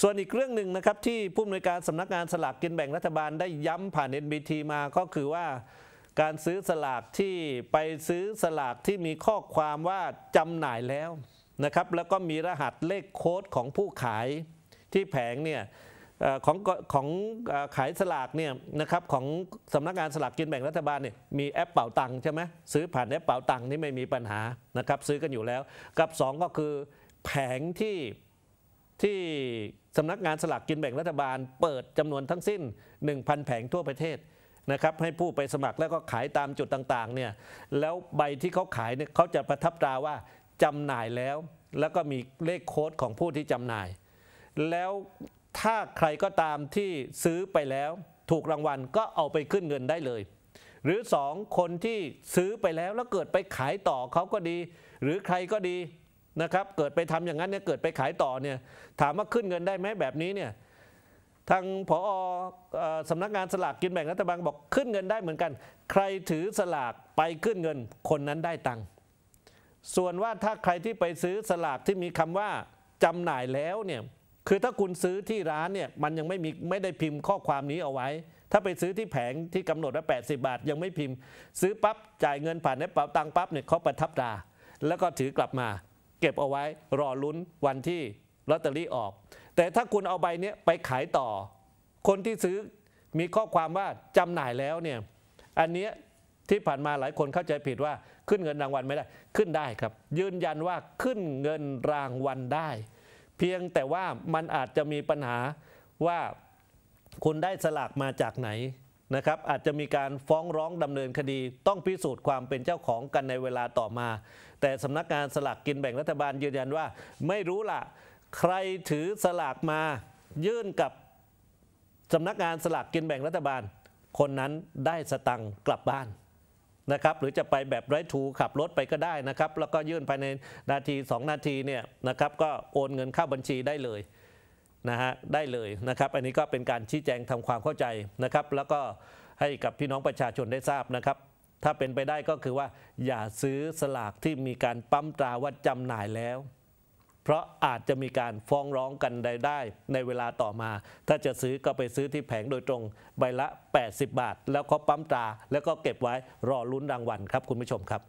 ส่วนอีกเรื่องหนึ่งนะครับที่ผู้อำนวยการสำนักงานสลากกินแบ่งรัฐบาล ได้ย้ำผ่าน NBT มา ก็คือว่า การซื้อสลากที่ไปซื้อสลากที่มีข้อความว่าจำหน่ายแล้วนะครับแล้วก็มีรหัสเลขโค้ดของผู้ขายที่แผงเนี่ยของของขายสลากเนี่ยนะครับของสำนักงานสลากกินแบ่งรัฐบาลเนี่ยมีแอปเป่าตังใช่ไหมซื้อผ่านแอปเป่าตังนี่ไม่มีปัญหานะครับซื้อกันอยู่แล้ว กับ 2 ก็คือ แผงที่ที่สำนักงานสลากกินแบ่งรัฐบาลเปิดจำนวนทั้งสิ้น1,000แผงทั่วประเทศนะครับให้ผู้ไปสมัครแล้วก็ขายตามจุดต่างๆเนี่ยแล้วใบที่เขาขายเนี่ยเขาจะประทับตราว่าจำหน่ายแล้ว แล้วก็มีเลขโค้ดของผู้ที่จำหน่าย แล้วถ้าใครก็ตามที่ซื้อไปแล้วถูกรางวัลก็เอาไปขึ้นเงินได้เลย หรือ 2 คนที่ซื้อไปแล้วแล้วเกิดไปขายต่อเขาก็ดี หรือใครก็ดีนะครับ เกิดไปทำอย่างนั้นเนี่ย เกิดไปขายต่อเนี่ย ถามว่าขึ้นเงินได้ไหมแบบนี้เนี่ยทางผออสานักงานสลากกินแบ่งรัฐบาลบอกขึ้นเงินได้เหมือนกัน ใครถือสลากไปขึ้นเงิน คนนั้นได้ตังค์ ส่วนว่าถ้าใครที่ไปซื้อสลากที่มีคำว่าจำหน่ายแล้วเนี่ย คือถ้าคุณซื้อที่ร้านเนี่ย มันยังไม่มีไม่ได้พิมพ์ข้อความนี้เอาไว้ ถ้าไปซื้อที่แผงที่กำหนดว่า80 บาท ยังไม่พิมพ์ ซื้อปับ๊บจ่ายเงินผ่านในเป๋าตังปั๊บเนี่ยเขาประทับตาแล้วก็ถือกลับมาเก็บเอาไว้รอลุ้นวันที่ลอตเตอรี่ออก แต่ถ้าคุณเอาใบนี้ไปขายต่อ คนที่ซื้อมีข้อความว่าจำหน่ายแล้วเนี่ยอันนี้ที่ผ่านมาหลายคนเข้าใจผิดว่าขึ้นเงินรางวัลไม่ได้ขึ้นได้ครับ ยืนยันว่าขึ้นเงินรางวัลได้ เพียงแต่ว่ามันอาจจะมีปัญหาว่าคุณได้สลากมาจากไหนนะครับอาจจะมีการฟ้องร้องดำเนินคดีต้องพิสูจน์ความเป็นเจ้าของกันในเวลาต่อมาแต่สำนักงานสลากกินแบ่งรัฐบาลยืนยันว่า ไม่รู้ล่ะใครถือสลากมายื่นกับสำนักงานสลากกินแบ่งรัฐบาล คนนั้นได้สตังกลับบ้านนะครับ หรือจะไปแบบไร้ทูขับรถไปก็ได้นะครับ แล้วก็ยื่นภายในนาที 2 นาทีเนี่ยนะครับก็โอนเงินเข้าบัญชีได้เลยนะฮะได้เลยนะครับ อันนี้ก็เป็นการชี้แจงทำความเข้าใจนะครับ แล้วก็ให้กับพี่น้องประชาชนได้ทราบนะครับถ้าเป็นไปได้ก็คือว่า อย่าซื้อสลากที่มีการปั๊มตราว่าจำหน่ายแล้ว เพราะอาจจะมีการฟ้องร้องกันได้ในเวลาต่อมา ถ้าจะซื้อก็ไปซื้อที่แผงโดยตรงใบละ 80 บาท แล้วเขาปั๊มตราแล้วก็เก็บไว้รอลุ้นรางวัลครับ คุณผู้ชมครับ